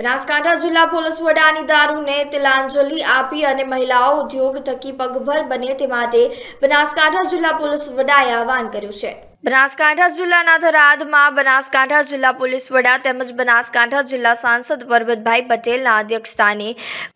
બનાસકાંઠા જિલ્લા પોલીસ વડાની દારૂને તિલાંજલિ આપી અને મહિલાઓ ઉદ્યોગ થકી પગભર બને તે માટે બનાસકાંઠા જિલ્લા પોલીસ વડાએ આહવાન કર્યું છે બનાસકાંઠા જિલ્લાના થરાદમાં બનાસકાંઠા જિલ્લા પોલીસ વડા તેમજ બનાસકાંઠા જિલ્લા સાંસદ પરબતભાઈ પટેલના અધ્યક્ષસ્થાને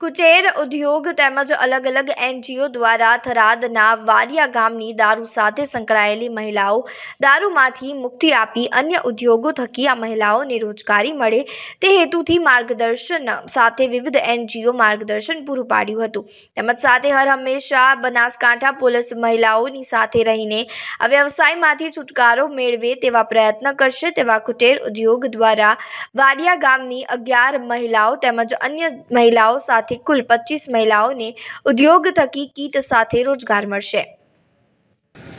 કુચેર ઉદ્યોગ તેમજ અલગ અલગ એનજીઓ દ્વારા થરાદના વાડિયા ગામની દારૂ સાથે સંકળાયેલી મહિલાઓ દારૂમાંથી મુક્તિ આપી અન્ય ઉદ્યોગો થકી આ મહિલાઓને રોજગારી મળે તે હેતુથી માર્ગદર્શન સાથે વિવિધ એનજીઓ માર્ગદર્શન પૂરું પાડ્યું હતું તેમજ સાથે હર હંમેશા બનાસકાંઠા પોલીસ મહિલાઓની સાથે રહીને આ વ્યવસાયમાંથી છૂટ રોજગારો મેળવે તેવા પ્રયત્ન કરશે તેવા કુટેર ઉદ્યોગ દ્વારા વાડિયા ગામની અગિયાર મહિલાઓ તેમજ અન્ય મહિલાઓ સાથે કુલ પચીસ મહિલાઓને ઉદ્યોગ થકી કીટ સાથે રોજગાર મળશે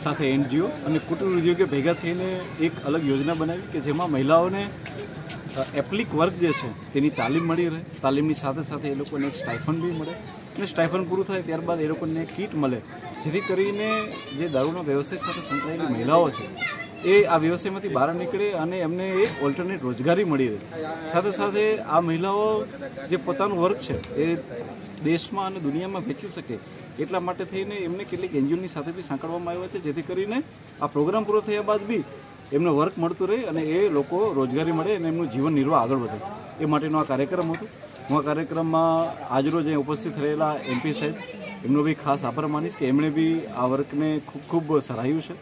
સાથે એનજીઓ અને કુટુંબ ઉદ્યોગે ભેગા થઈને એક અલગ યોજના બનાવી કે જેમાં મહિલાઓને એપ્લિક વર્ક જે છે તેની તાલીમ મળી રહે તાલીમની સાથે સાથે એ લોકોને એક સ્ટાઇફન બી મળે અને સ્ટાઇફન પૂરું થાય ત્યારબાદ એ લોકોને કીટ મળે જેથી કરીને જે દારૂના વ્યવસાય સાથે સંકળાયેલી મહિલાઓ છે એ આ વ્યવસાયમાંથી બહાર નીકળે અને એમને એક ઓલ્ટરનેટ રોજગારી મળી રહે સાથે સાથે આ મહિલાઓ જે પોતાનું વર્ક છે એ દેશમાં અને દુનિયામાં વેચી શકે એટલા માટે થઈને એમને કેટલીક એનજીઓની સાથે બી સાંકળવામાં આવ્યા છે જેથી કરીને આ પ્રોગ્રામ પૂરો થયા બાદ બી એમને વર્ક મળતું રહે અને એ લોકો રોજગારી મળે અને એમનું જીવન નિર્વાહ આગળ વધે એ માટેનો આ કાર્યક્રમ હતો હું આ કાર્યક્રમમાં આજરોજ અહીં ઉપસ્થિત રહેલા એમપી સાહેબ એમનો બી ખાસ આભાર માનીશ કે એમણે બી આ વર્કને ખૂબ ખૂબ સરાહ્યું છે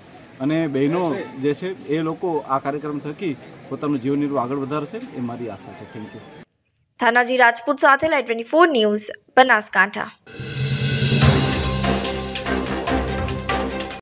અને બહેનો જે છે એ લોકો આ કાર્યક્રમ થકી પોતાનું જીવન નિર્વાહ આગળ વધારશે એ મારી આશા છે થેન્ક યુ થાનાજી રાજપૂત સાથે લાઈ ટ્વેન્ટી ફોર ન્યૂઝ બનાસકાંઠા